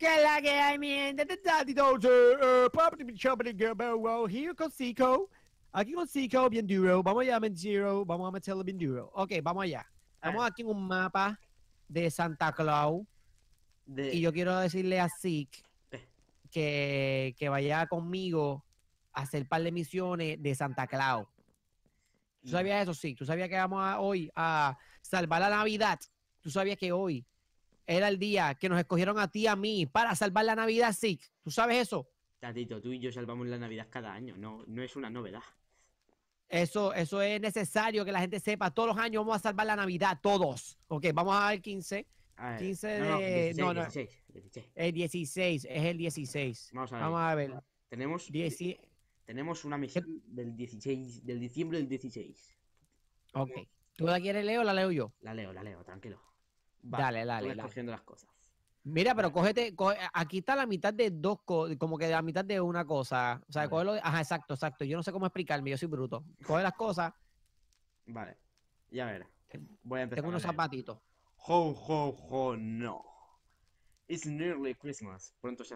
Que la que hay, mi gente, de eh, con Zico. Aquí con Zico, bien duro. Vamos allá, Zero. Vamos a meterlo bien duro. Ok, vamos allá. Estamos ah. aquí en un mapa de Santa Claus. Y yo quiero decirle a Zik eh. que, que, vaya conmigo a hacer par de misiones de Santa Claus. ¿Tú mm. sabías eso, sí? ¿Tú sabías que vamos hoy a salvar la Navidad? ¿Tú sabías que hoy era el día que nos escogieron a ti y a mí para salvar la Navidad, sí. ¿Tú sabes eso? Tatito, tú y yo salvamos la Navidad cada año, no, es una novedad. Eso, eso es necesario que la gente sepa. Todos los años vamos a salvar la Navidad, todos. Ok, vamos a ver 15. 15 de. No, no, 16, 16, El 16, es el 16. Vamos a ver. Tenemos, tenemos una misión del 16, del diciembre del 16. Ok. ¿Tú la quieres leer o la leo yo? La leo, la leo, tranquilo dale, dale. las cosas. Mira, pero cógete, aquí está la mitad de dos cosas, como que la mitad de una cosa. O sea, cógelo, ajá, exacto, exacto. Yo no sé cómo explicarme, yo soy bruto. Coge las cosas. Vale, ya Voy a empezar. Tengo unos zapatitos. Ho, ho, ho, no. It's nearly Christmas. Pronto se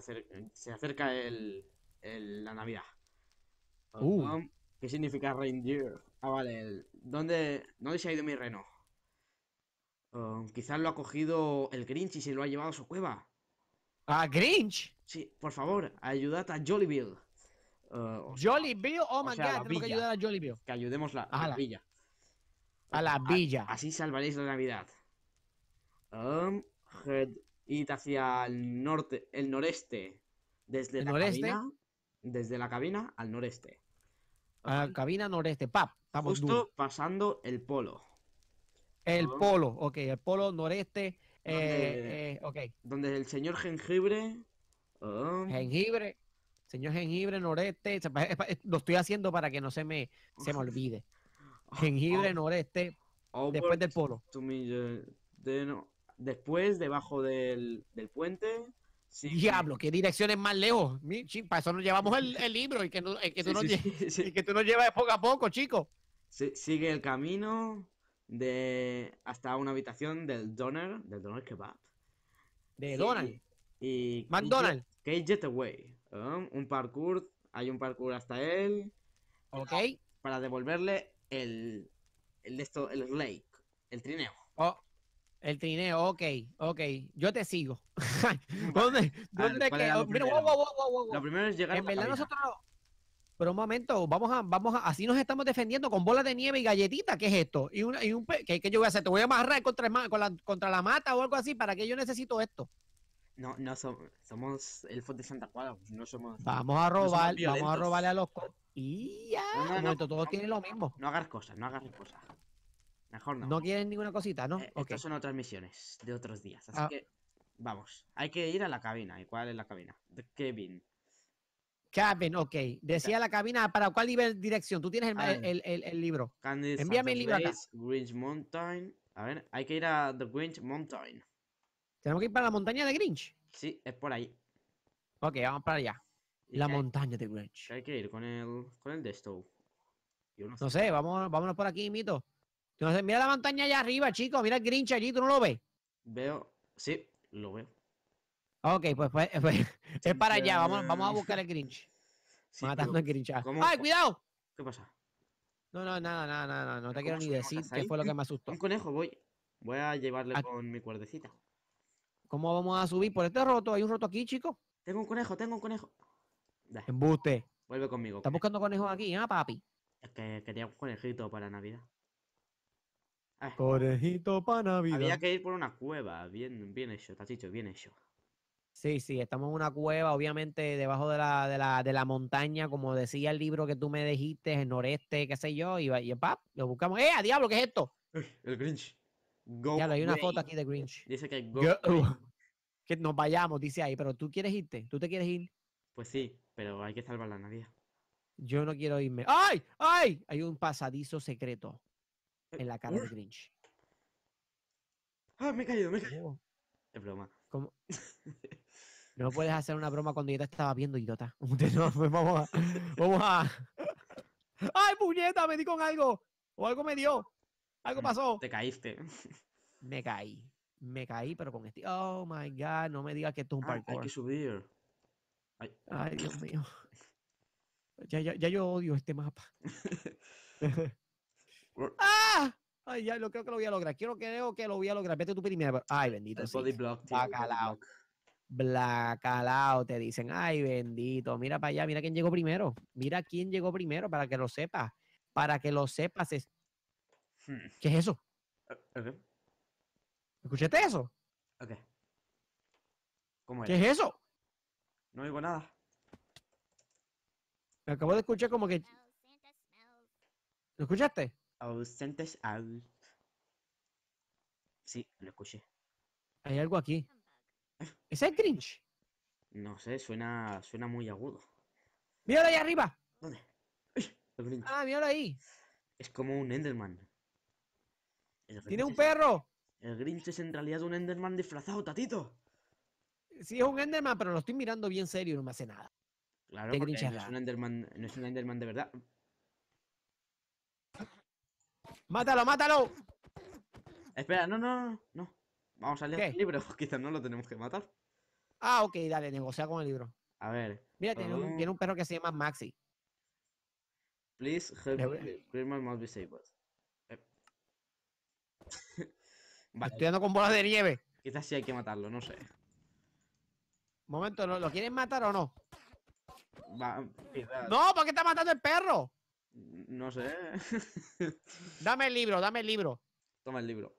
acerca, el, la Navidad. Uh. Um, ¿Qué significa reindeer? Ah, vale. ¿dónde, se ha ido mi reno? Eh, quizás lo ha cogido el Grinch y se lo ha llevado a su cueva. ¿A Grinch? Sí, por favor, ayudad a Jollyville. Eh, Jollyville, oh my god, tengo que ayudar a Jollyville. Que ayudemos a la, villa. A la villa. así salvaréis la Navidad. Um, head id hacia el norte, el noreste. Desde la cabina. Desde la cabina al noreste. A ah, um, cabina noreste, pap. Justo pasando el polo. El polo, ok, el polo noreste. Eh, eh, ok. Donde el señor jengibre. Ah. Jengibre. Señor jengibre noreste. Lo estoy haciendo para que no se me, se me olvide. Jengibre oh. noreste. Oh, después del polo. después, debajo del, del puente. Diablo, qué direcciones más lejos. Para eso nos llevamos el, libro y que, que, tú nos y que tú llevas poco a poco, chico. sigue el camino de hasta una habitación del Doner del Donner Kebab. De Donald. Y, McDonald Que es Getaway. ¿eh? Un parkour, hay un parkour hasta él. Ok. Ah, para, devolverle el, el, esto, el lake, el trineo. Oh, el trineo, ok, ok. Yo te sigo. ¿Dónde? ¿Dónde que... Oh, lo primero? lo primero es llegar a la pero un momento, vamos a, vamos a, así nos estamos defendiendo con bolas de nieve y galletita, ¿qué es esto? Y, una, y un, ¿qué, yo voy a hacer? ¿Te voy a amarrar contra, la, mata o algo así? ¿Para qué yo necesito esto? No, no somos, somos elfos de Santa Clara, pues, no somos. Vamos a robar, vamos a robarle a los. Y ya, momento, todos tienen lo mismo. No hagas cosas, no hagas cosas. Mejor no. No quieren ninguna cosita, ¿no? Eh, estas son otras misiones de otros días, así ah. que vamos, hay que ir a la cabina. ¿Y cuál es la cabina? The Kevin. Cabin, ok. Decía la cabina, ¿para cuál nivel, dirección? Tú tienes el, ah, el, el, libro. Envíame el libro acá. Grinch Mountain. A ver, hay que ir a The Grinch Mountain. ¿Tenemos que ir para la montaña de Grinch? Sí, es por ahí. Ok, vamos para allá. La montaña de Grinch. Hay que ir con el, con el no sé, vámonos por aquí, mito. Mira la montaña allá arriba, chicos. Mira el Grinch allí, ¿tú no lo ves? Veo, sí, lo veo. Ok, pues, es para allá. Vamos, vamos a buscar el Grinch. Matando al Grinch. ¡Ay, cuidado! ¿Qué pasa? No, no, nada, nada, nada. No te quiero ni decir qué fue lo que me asustó. Un conejo, voy. Voy a llevarle ah. con mi cuerdecita. ¿Cómo vamos a subir? Por este roto, hay un roto aquí, chico. Tengo un conejo, tengo un conejo. Embuste. Vuelve conmigo. Está buscando conejos aquí, ¿eh, papi? Es que quería un conejito para Navidad. Ah, conejito para Navidad. Había que ir por una cueva. Bien, bien hecho, dicho, bien hecho. Sí, sí, estamos en una cueva, obviamente debajo de la, de la, de la montaña, como decía el libro que tú me dijiste, el noreste, qué sé yo, y, y ¡pap! lo buscamos. ¡Eh, a diablo, qué es esto! El Grinch. Go hay una foto aquí de Grinch. Dice que go go Que nos vayamos, dice ahí, pero tú quieres irte, tú te quieres ir. Pues sí, pero hay que salvar a nadie. Yo no quiero irme. ¡Ay! ¡Ay! Hay un pasadizo secreto en la cara de Grinch. ¡Ah, me he caído, me he caído! Oh. Es broma. No puedes hacer una broma cuando yo te estaba viendo, idiota. Pues vamos a. ¡Ay, puñeta! Me di con algo. O algo me dio. Algo mm, pasó. Te caíste. Me caí. Me caí, pero con este. Oh my god, no me digas que esto es un ah, Hay que subir. Ay. Dios mío. Ya, ya yo odio este mapa. ¡Ah! Ay, ya lo creo que lo voy a lograr. Quiero, creo que lo voy a lograr. Vete tú primero. Ay, bendito. El Bacalao. te dicen. Ay, bendito. Mira para allá, mira quién llegó primero. Mira quién llegó primero para que lo sepas. Para que lo sepas. Hmm. ¿Qué es eso? Eh, ¿Escuchaste eso? ¿Cómo es? ¿Qué es eso? No digo nada. Me acabo de escuchar como que. ¿Lo escuchaste? ausentes al... Sí, lo escuché. Hay algo aquí. ¿Es el Grinch? No sé, suena, suena muy agudo. ¡Míralo ahí arriba! ¿Dónde? ah, míralo ahí. Es como un Enderman. ¡Tiene un perro! El Grinch es en realidad un Enderman disfrazado, tatito. Sí, es un Enderman, pero lo estoy mirando bien serio y no me hace nada. Claro, es, un Enderman, no es un Enderman de verdad. ¡Mátalo, mátalo! Espera, no, no, no, Vamos a leer el libro. Quizás no lo tenemos que matar. Ah, ok, dale, negocia con el libro. A ver. Mira, ah. tiene, un, perro que se llama Maxi. Please help me. must be saved. con bolas de nieve. Quizás sí hay que matarlo, no sé. Momento, ¿lo, lo quieren matar o no? no, ¿por qué está matando el perro? No sé. dame el libro, dame el libro. Toma el libro.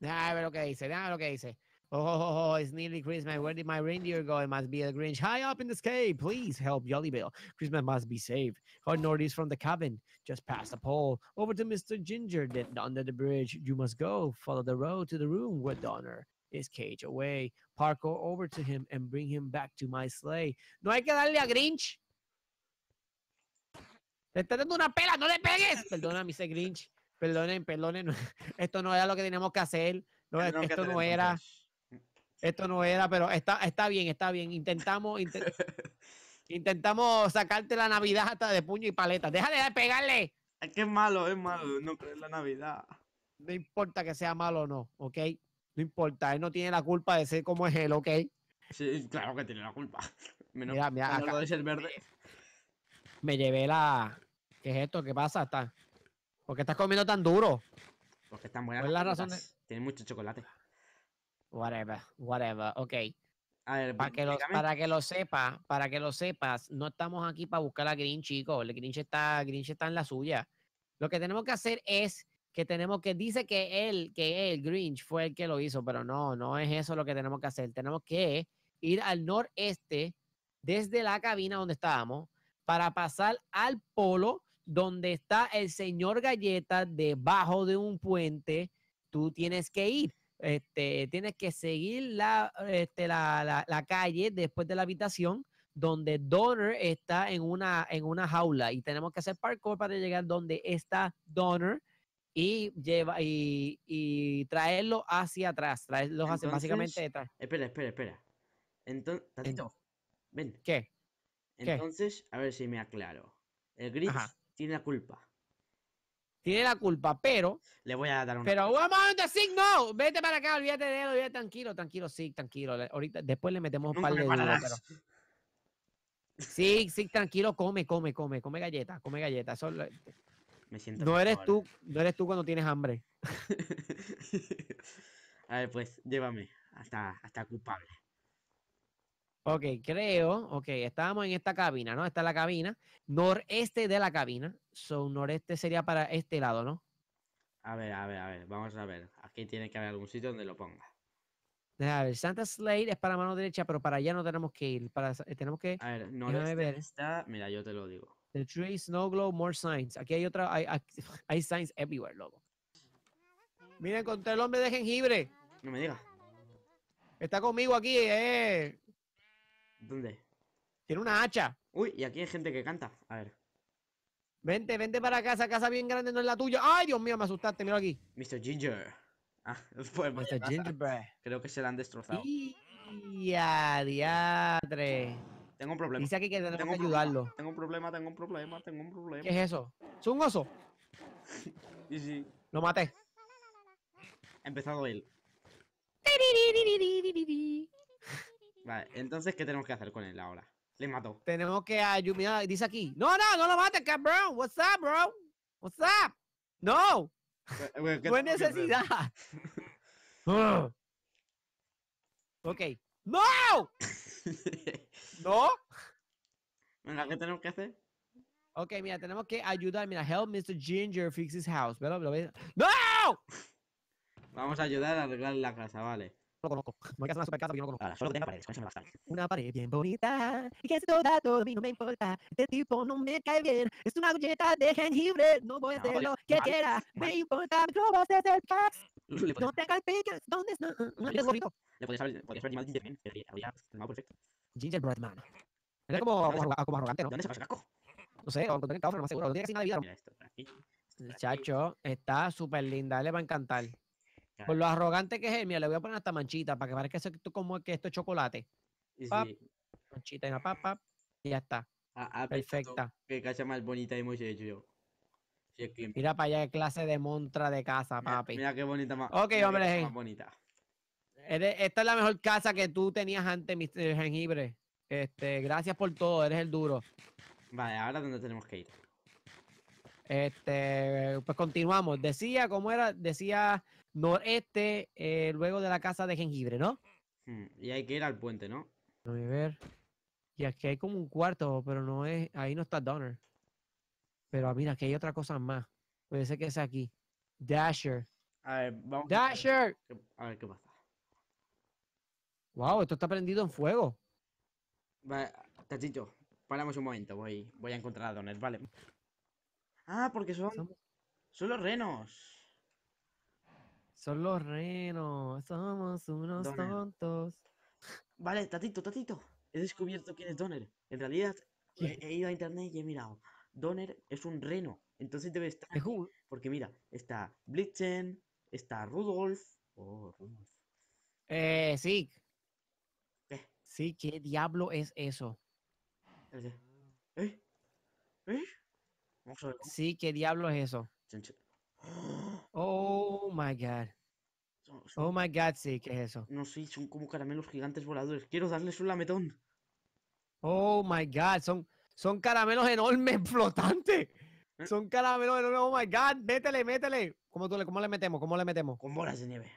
Déjame ver lo que dice, déjame ver lo que dice. Oh, oh, oh, it's nearly Christmas. Where did my reindeer go? It must be a Grinch. High up in the sky. Please help Jolly Bill. Christmas must be saved. Oh northeast from the cabin. Just past the pole. Over to Mr. Ginger. Then under the bridge. You must go. Follow the road to the room where Donner is cage away. Parko, over to him and bring him back to my sleigh. No hay que darle a Grinch. Te está dando una pela, no le pegues. Perdona, Mr. Grinch. Perdonen, perdonen. Esto no era lo que teníamos que hacer. esto no era. Esto no era, pero está, está bien, está bien. Intentamos, intentamos sacarte la Navidad hasta de puño y paleta. Déjale de pegarle. Es que es malo, es malo no crees la Navidad. No importa que sea malo o no, ¿ok? No importa, él no tiene la culpa de ser como es él, ¿ok? Sí, claro que tiene la culpa. Menos mira, mira, acá, de ser verde me llevé la. ¿Qué es esto? ¿Qué pasa? Está... ¿Por qué estás comiendo tan duro? Porque están muy ¿Cuál tiene mucho chocolate. Whatever, whatever. Ok. para, que lo, para que lo para que lo sepas, no estamos aquí para buscar a Grinch, chicos. El Grinch está, Grinch está en la suya. Lo que tenemos que hacer es que tenemos que dice que él, que él, Grinch, fue el que lo hizo, pero no, no es eso lo que tenemos que hacer. Tenemos que ir al noreste desde la cabina donde estábamos para pasar al polo donde está el señor Galleta debajo de un puente, tú tienes que ir. Este, tienes que seguir este, la, la, calle después de la habitación donde Donner está en una, en una jaula y tenemos que hacer parkour para llegar donde está Donner y, lleva, y, traerlo hacia atrás, traerlos hacia, básicamente Espera, espera, espera. Entonces, ven. ¿Qué? Entonces, a ver si me aclaro. El Gris tiene la culpa. Tiene la culpa, pero. Le voy a dar un. Pero, Sig, no. Vete para acá, olvídate de él, olvídate, tranquilo, tranquilo, Sig, tranquilo. Ahorita, después le metemos un par de Sí, sí, tranquilo, come, come, come, come galleta, come galleta. Me siento no eres tú, no eres tú cuando tienes hambre. a ver, pues, llévame hasta, hasta culpable. Ok, creo, ok, estábamos en esta cabina, ¿no? Esta es la cabina, noreste de la cabina, so noreste sería para este lado, ¿no? A ver, a ver, a ver, vamos a ver, aquí tiene que haber algún sitio donde lo ponga. A ver, Santa Slade es para mano derecha, pero para allá no tenemos que ir, para, eh, tenemos que... A ver, noreste ver. está, mira, yo te lo digo. The tree, snow more signs. Aquí hay otra, hay, hay signs everywhere, loco. Mira, encontré el hombre de jengibre. No me digas. Está conmigo aquí, eh. ¿Dónde? Tiene una hacha. Uy, y aquí hay gente que canta. A ver. Vente, vente para casa. Casa bien grande no es la tuya. ¡Ay, Dios mío! Me asustaste. Mira aquí. Mr. Ginger. Ah, pues Mr. Gingerbread. Creo que se la han destrozado. ¡Ya, diadre! Tengo un problema. Dice aquí que tengo que ayudarlo. Tengo un problema, tengo un problema, tengo un problema. ¿Qué es eso? ¿Es un oso? sí, sí. Lo maté. Ha empezado él. Vale, entonces, ¿qué tenemos que hacer con él ahora? Le mató. Tenemos que ayudar. Dice aquí. No, no, no lo mates, cabrón. What's up, bro? What's up? No. No necesidad. Ah. ok. ¡No! ¿No? Mira, ¿qué tenemos que hacer? Ok, mira, tenemos que ayudar. Mira, help Mr. Ginger fix his house. ¿Verdad? ¡No! Vamos a ayudar a arreglar la casa, vale lo conozco. No hay que hacer una super porque yo no conozco. solo que tenga paredes, con eso me basta. Una pared bien bonita y que es toda, todo a mí no me importa. Este tipo no me cae bien. Es una galleta de jengibre. No ah, voy a hacer lo que quiera. Me importa, me robas desde el pack. No te calpiques. ¿Dónde está? No, es bonito. Le puedes haber animado Gingerman. Habría animado perfecto. Gingerbread Man. Era como, como, como arrogante, ¿no? ¿De dónde pasa el casco? No sé, aunque encontré en el no más seguro. No tiene casi nada de vida. Chacho, está súper linda, le va a encantar. Por lo arrogante que es él, mira, le voy a poner hasta manchita para que parezca que esto, como que esto es chocolate. sí. Manchita en la y ya está. Ah, ah, Perfecta. Qué casa más bonita hemos hecho yo. Mira para allá qué clase de montra de casa, papi. Mira qué bonita más. Ok, hombre. Más bonita. Esta es la mejor casa que tú tenías antes, Mr. Jengibre. Este, gracias por todo, eres el duro. Vale, ahora dónde tenemos que ir. Este, pues continuamos. Decía, ¿cómo era? Decía noreste, eh, luego de la casa de jengibre, ¿no? Hmm, y hay que ir al puente, ¿no? A ver. Y aquí hay como un cuarto, pero no es. Ahí no está Donner. Pero ah, mira, aquí hay otra cosa más. Puede ser que sea aquí. Dasher. A ver, vamos. ¡Dasher! A ver, qué pasa. Wow, esto está prendido en fuego. Vale, Tachito, paramos un momento. Voy, voy a encontrar a Donner, vale. Ah, porque son. Son los renos. Son los renos, somos unos tontos. Vale, tatito, tatito. He descubierto quién es Donner. En realidad, he, ido a internet y he mirado. Donner es un reno. Entonces debe estar. porque mira, está Blitzen, está Rudolf. Oh, eh, sí. Sí, ¿qué diablo es eso? ¿Eh? ¿Eh? Sí, ¿qué diablo es eso? Oh my god. oh my god, sí, ¿qué es eso? No sí, son como caramelos gigantes voladores. Quiero darles un lametón. Oh my god, son, son caramelos enormes flotantes. ¿Eh? Son caramelos enormes. Oh my god, métele, métele. ¿Cómo, le, metemos? ¿Cómo le metemos? Con bolas de nieve.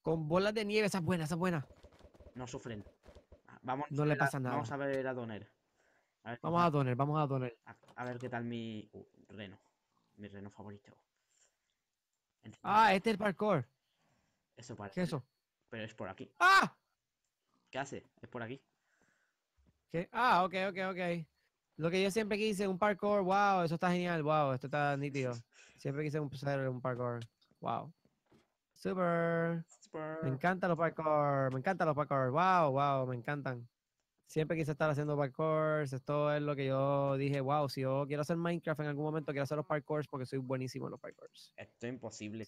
Con bolas de nieve, esas buenas, es buena. No sufren. Ah, vamos no le pasa nada. Vamos a ver a Doner. vamos a Doner, vamos a Doner. A, ver qué tal mi uh, reno mi reno favorito. ah, este es el parkour. Eso ¿Qué es eso? Pero es por aquí. ¡Ah! ¿Qué hace? Es por aquí. Ah, ok, ok, ok. Lo que yo siempre quise, un parkour, wow, eso está genial, wow, esto está nítido. Siempre quise En un parkour, wow. Super. Super. Me encantan los parkour, me encantan los parkour, wow, wow, me encantan siempre quise estar haciendo parkours. Esto es lo que yo dije, wow, si yo quiero hacer Minecraft en algún momento, quiero hacer los parkours porque soy buenísimo en los parkours. Esto es imposible.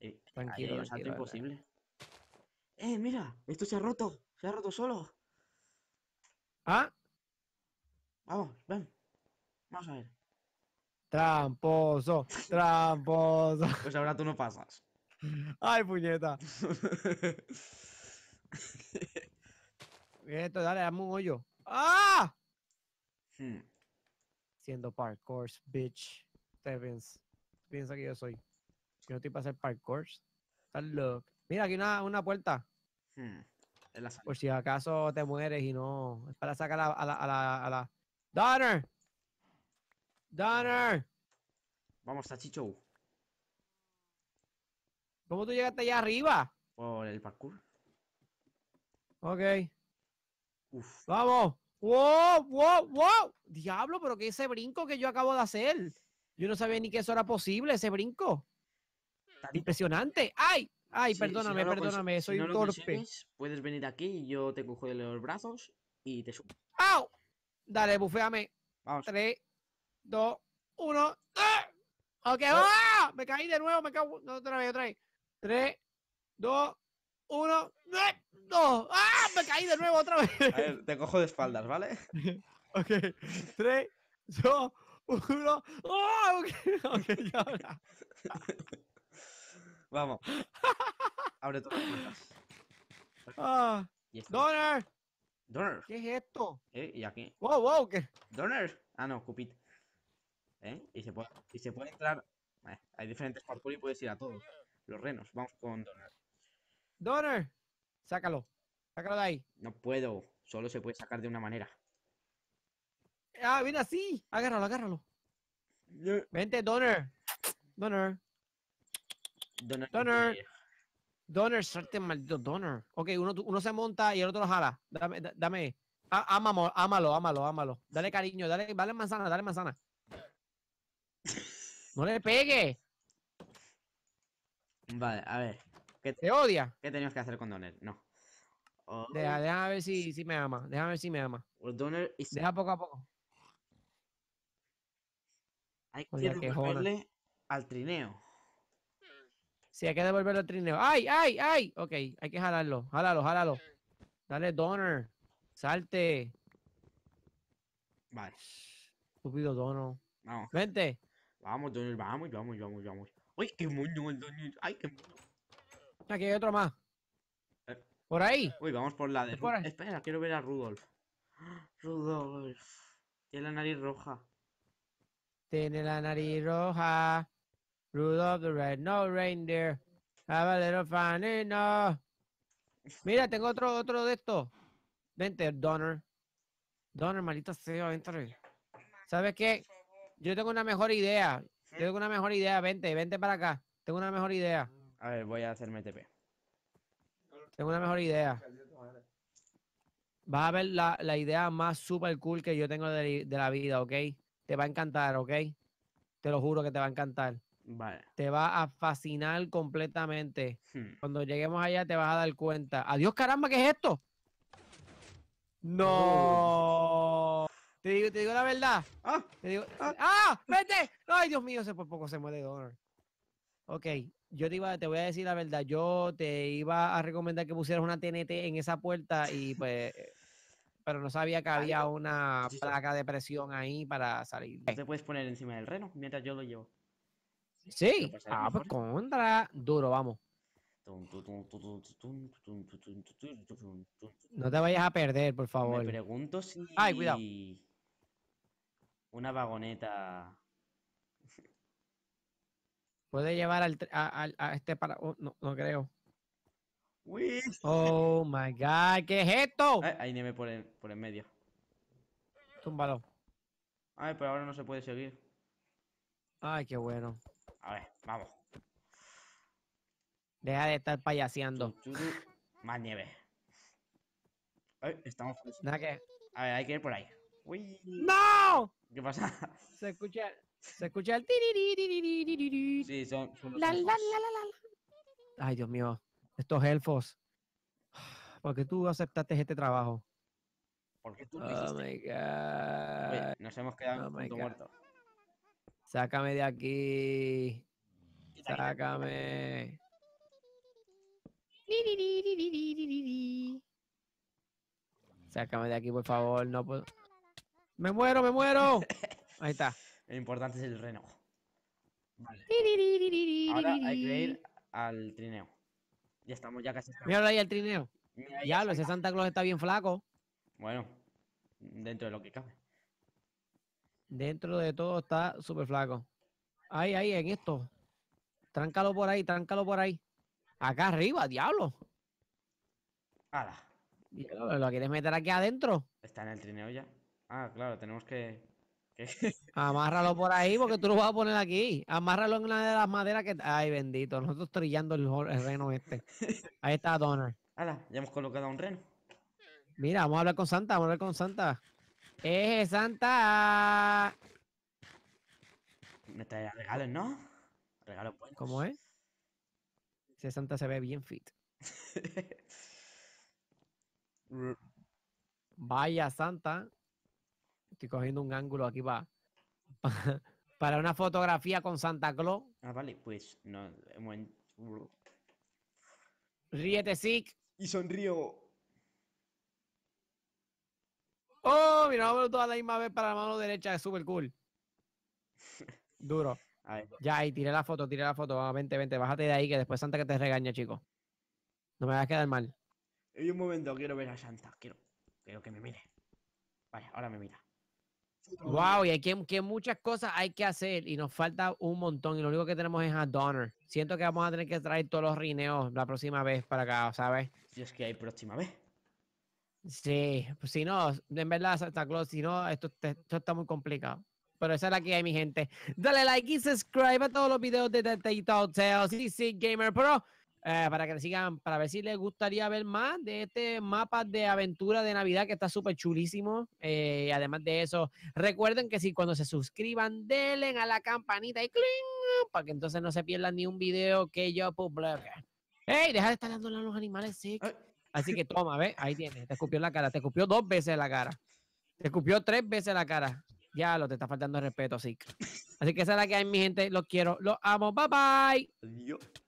Eh, tranquilo, Esto es imposible. Eh, mira, esto se ha roto. Se ha roto solo. ¿Ah? Vamos, ven. Vamos a ver. Tramposo, tramposo. Pues ahora tú no pasas. Ay, puñeta. esto? Dale, dame un hoyo. ¡Ah! Hmm. Siendo parkour, bitch. Tevens. piensa que yo soy. Yo no estoy para hacer parkour. Mira, aquí una, una puerta. Hmm. Por si acaso te mueres y no. Es para sacar a la, a la, a la, ¡Donner! ¡Donner! Vamos, Sachicho. ¿Cómo tú llegaste allá arriba? Por el parkour. Ok. Uf. Vamos. ¡Wow! ¡Wow! ¡Wow! Diablo, pero que ese brinco que yo acabo de hacer. Yo no sabía ni que eso era posible, ese brinco. Tan impresionante. ¡Ay! ¡Ay, perdóname, perdóname! Soy un torpe. puedes venir aquí, y yo te cojo de los brazos y te subo. ¡Au! Dale, buféame. Vamos. 3, 2, 1. ¡Ah! ¡Ok! ¡ah! Me caí de nuevo, me cago. No, otra vez, otra vez. 3, 2, uno, eh, dos. ¡Ah! Me caí de nuevo otra vez. A ver, te cojo de espaldas, ¿vale? ok, tres, dos, uno. ¡Oh! Ok, okay ya ahora. Vamos. Abre todas las puertas. Ah, ¡Donner! ¿Qué es esto? ¿Eh? ¿Y aquí? ¡Wow, wow! ¿qué? ¡Donner! Ah, no, Cupid. ¿Eh? Y se puede, y se puede entrar. Eh, hay diferentes parkour y puedes ir a todos. Los renos. Vamos con Donner. Donner, sácalo. Sácalo de ahí. No puedo. Solo se puede sacar de una manera. Ah, viene así, Agárralo, agárralo. Vente, Donner. Donner. Donner. Donner. Donner, suerte, maldito Donner. Ok, uno, uno, se monta y el otro lo jala. Dame, dame. Ah, ámalo, ámalo, ámalo, ámalo. Dale cariño, dale, dale manzana, dale manzana. No le pegue. Vale, a ver. ¿Qué te odia? ¿Qué tenías que hacer con Donner? No. Deja, déjame ver si, si, me ama. Déjame ver si me ama. Pues Donner Deja poco a poco. Hay que devolverle al trineo. Sí, hay que devolverle al trineo. ¡Ay, ay, ay! Ok, hay que jalarlo. Jálalo, jálalo. Dale, Donner. Salte. Vale. Estúpido Donner. Vamos. Vente. Vamos, Donner. Vamos, vamos, vamos, vamos. ¡Ay, qué mono el Donner! ¡Ay, qué mono! Aquí hay otro más. Eh. ¿Por ahí? Uy, vamos por la de... Espera, quiero ver a Rudolf. Rudolf. Tiene la nariz roja. Tiene la nariz roja. Rudolf the Red No Reindeer. Have a no. Mira, tengo otro, otro de estos. Vente, Donner. Donner, maldito sea, vente. ¿Sabes qué? Yo tengo una mejor idea. Yo tengo una mejor idea. Vente, vente para acá. Tengo una mejor idea. A ver, voy a hacer MTP. Tengo una mejor idea. Vas a ver la, idea más super cool que yo tengo de, la vida, ¿ok? Te va a encantar, ¿ok? Te lo juro que te va a encantar. Vale. Te va a fascinar completamente. Hmm. Cuando lleguemos allá te vas a dar cuenta. Adiós, caramba, ¿qué es esto? No. Oh. Te digo, la verdad. Ah, te digo, ah, ¡Ah! vete. Ay, Dios mío, se por poco se muere honor. Ok, yo te, iba, te voy a decir la verdad, yo te iba a recomendar que pusieras una TNT en esa puerta y pues... pero no sabía que había una placa de presión ahí para salir. Te puedes poner encima del reno mientras yo lo llevo. Sí, ah, pues contra, duro, vamos. No te vayas a perder, por favor. Me pregunto si. Ay, cuidado. Una vagoneta Puede llevar al, a, este para. Oh, no, no creo. Uy. Oh my god, ¿qué es esto? Ay, ahí por el, por medio. Túmbalo. Ay, pero ahora no se puede seguir. Ay, qué bueno. A ver, vamos. Deja de estar payaseando. Más nieve. Ay, estamos Nada que... A ver, hay que ir por ahí. ¡No! ¿Qué pasa? Se escucha. Se escucha el Sí, son, Ay, Dios mío, estos elfos. ¿Por qué tú aceptaste este trabajo? qué tú oh my God. nos hemos quedado oh muerto. Sácame de aquí. Sácame. Sácame de aquí, por favor. No puedo. Me muero, me muero. Ahí está. Lo importante es el reno. Ahora hay que ir al trineo. Ya estamos, ya casi. Míralo ahí al trineo. ya, lo ese Santa Claus está bien flaco. Bueno, dentro de lo que cabe. Dentro de todo está súper flaco. Ahí, ahí, en esto. Tráncalo por ahí, tráncalo por ahí. Acá arriba, diablo. ¿Lo quieres meter aquí adentro? Está en el trineo ya. Ah, claro, tenemos que. Amárralo por ahí porque tú lo vas a poner aquí. Amárralo en una de las maderas que. Ay, bendito. Nosotros trillando el, reno este. Ahí está Donner. Hala, ya hemos colocado un reno. Mira, vamos a hablar con Santa. Vamos a hablar con Santa. Eje, Santa! Me trae regalos, ¿no? Regalos buenos. ¿Cómo es? Ese Santa se ve bien fit. Vaya, Santa estoy cogiendo un ángulo aquí va para, una fotografía con Santa Claus. Ah, vale, pues no. Ríete, Sick. Y sonrío. Oh, mira, vamos toda la misma vez para la mano derecha, es súper cool. Duro. ya, y tiré la foto, tiré la foto. vente, vente, bájate de ahí que después Santa que te regaña, chico. No me vas a quedar mal. Hay un momento quiero ver a Santa, quiero, quiero que me mire. Vale, ahora me mira. Wow, y hay que, muchas cosas hay que hacer y nos falta un montón y lo único que tenemos es a Donner. Siento que vamos a tener que traer todos los rineos la próxima vez para acá, ¿sabes? Si es que hay próxima vez. Sí, pues si no, en verdad Santa Claus, si no, esto, está muy complicado. Pero esa es la que hay, mi gente. Dale like y subscribe a todos los videos de The Tales y Gamer Pro. Eh, para que sigan, para ver si les gustaría ver más de este mapa de aventura de Navidad que está súper chulísimo. Eh, además de eso, recuerden que si cuando se suscriban, denle a la campanita y clink, para que entonces no se pierdan ni un video que yo publique. ¡Ey! Deja de estar dándole a los animales, sí. Así que toma, ve, ahí tienes, te escupió la cara, te escupió dos veces la cara, te escupió tres veces la cara. Ya lo te está faltando respeto, sí. Así que esa es la que hay, mi gente. Los quiero, los amo. Bye bye. Adiós.